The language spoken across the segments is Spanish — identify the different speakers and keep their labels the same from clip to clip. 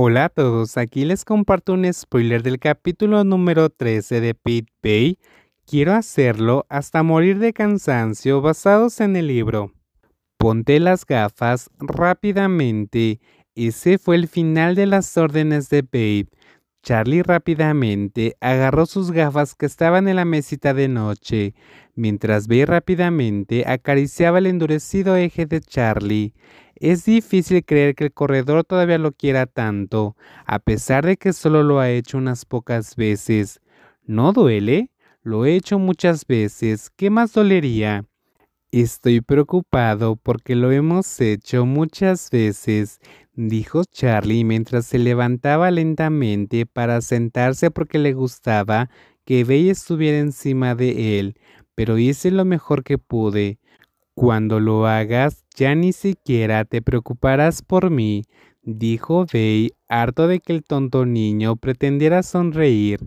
Speaker 1: Hola a todos, aquí les comparto un spoiler del capítulo número 13 de Pit Bay. Quiero hacerlo hasta morir de cansancio basados en el libro. Ponte las gafas rápidamente. Ese fue el final de las órdenes de Babe. Charlie rápidamente agarró sus gafas que estaban en la mesita de noche, mientras Babe rápidamente acariciaba el endurecido eje de Charlie. Es difícil creer que el corredor todavía lo quiera tanto, a pesar de que solo lo ha hecho unas pocas veces. ¿No duele? Lo he hecho muchas veces. ¿Qué más dolería? Estoy preocupado porque lo hemos hecho muchas veces, dijo Charlie mientras se levantaba lentamente para sentarse porque le gustaba que Bella estuviera encima de él, pero hice lo mejor que pude. Cuando lo hagas, ya ni siquiera te preocuparás por mí, dijo Bey, harto de que el tonto niño pretendiera sonreír.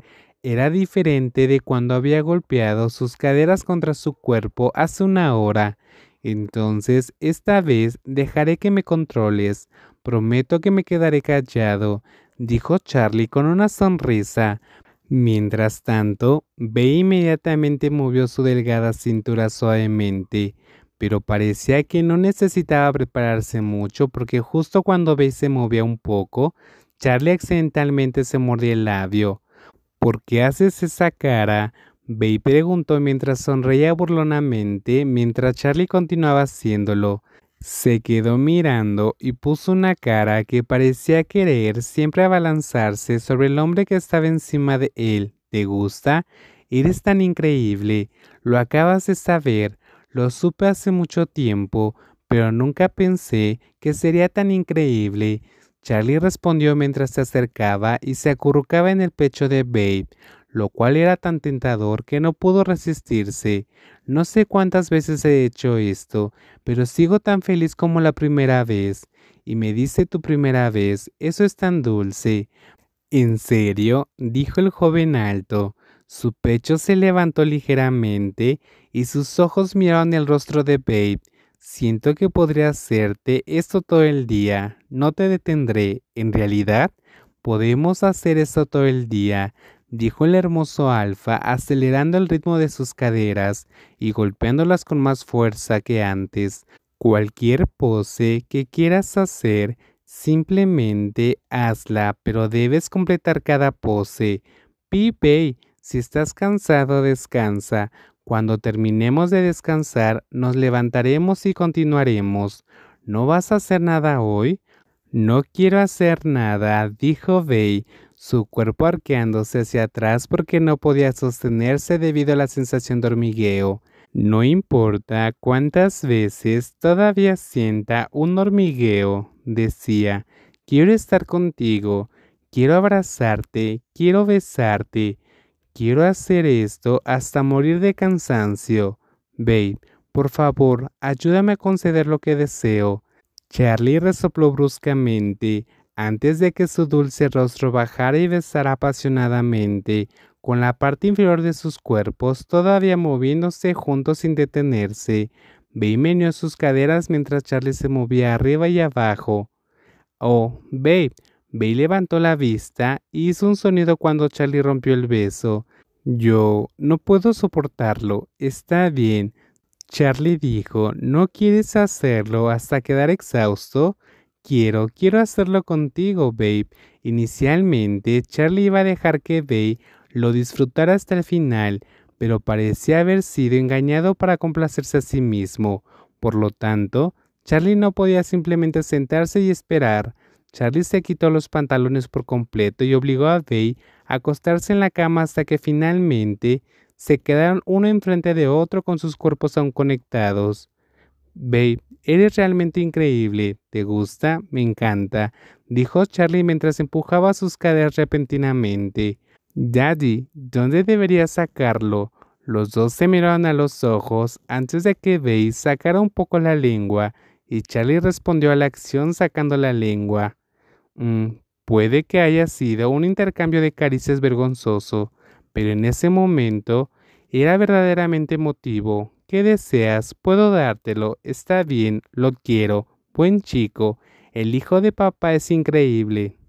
Speaker 1: Era diferente de cuando había golpeado sus caderas contra su cuerpo hace una hora. Entonces, esta vez dejaré que me controles. Prometo que me quedaré callado, dijo Charlie con una sonrisa. Mientras tanto, Bey inmediatamente movió su delgada cintura suavemente pero parecía que no necesitaba prepararse mucho porque justo cuando Bey se movía un poco, Charlie accidentalmente se mordía el labio. ¿Por qué haces esa cara? Bey preguntó mientras sonreía burlonamente, mientras Charlie continuaba haciéndolo. Se quedó mirando y puso una cara que parecía querer siempre abalanzarse sobre el hombre que estaba encima de él. ¿Te gusta? Eres tan increíble. Lo acabas de saber. Lo supe hace mucho tiempo, pero nunca pensé que sería tan increíble. Charlie respondió mientras se acercaba y se acurrucaba en el pecho de Babe, lo cual era tan tentador que no pudo resistirse. No sé cuántas veces he hecho esto, pero sigo tan feliz como la primera vez. Y me dice tu primera vez, eso es tan dulce. ¿En serio? dijo el joven alto. Su pecho se levantó ligeramente y sus ojos miraron el rostro de Babe. Siento que podría hacerte esto todo el día. No te detendré. En realidad, podemos hacer esto todo el día, dijo el hermoso Alfa, acelerando el ritmo de sus caderas y golpeándolas con más fuerza que antes. Cualquier pose que quieras hacer, simplemente hazla, pero debes completar cada pose. Pipe, si estás cansado, descansa. Cuando terminemos de descansar, nos levantaremos y continuaremos. ¿No vas a hacer nada hoy? No quiero hacer nada, dijo Bey, su cuerpo arqueándose hacia atrás porque no podía sostenerse debido a la sensación de hormigueo. No importa cuántas veces todavía sienta un hormigueo, decía, quiero estar contigo, quiero abrazarte, quiero besarte, Quiero hacer esto hasta morir de cansancio. Babe, por favor, ayúdame a conceder lo que deseo. Charlie resopló bruscamente, antes de que su dulce rostro bajara y besara apasionadamente, con la parte inferior de sus cuerpos todavía moviéndose juntos sin detenerse. Babe meñó sus caderas mientras Charlie se movía arriba y abajo. Oh, babe, Bey levantó la vista y e hizo un sonido cuando Charlie rompió el beso. Yo no puedo soportarlo. Está bien. Charlie dijo, ¿no quieres hacerlo hasta quedar exhausto? Quiero, quiero hacerlo contigo, babe. Inicialmente, Charlie iba a dejar que Babe lo disfrutara hasta el final, pero parecía haber sido engañado para complacerse a sí mismo. Por lo tanto, Charlie no podía simplemente sentarse y esperar. Charlie se quitó los pantalones por completo y obligó a Bay a acostarse en la cama hasta que finalmente se quedaron uno enfrente de otro con sus cuerpos aún conectados. «Bay, eres realmente increíble. ¿Te gusta? Me encanta, dijo Charlie mientras empujaba sus caderas repentinamente. Daddy, ¿dónde debería sacarlo? Los dos se miraron a los ojos antes de que Bay sacara un poco la lengua, y Charlie respondió a la acción sacando la lengua. Mm, puede que haya sido un intercambio de caricias vergonzoso, pero en ese momento era verdaderamente emotivo. ¿Qué deseas? Puedo dártelo. Está bien, lo quiero. Buen chico. El hijo de papá es increíble.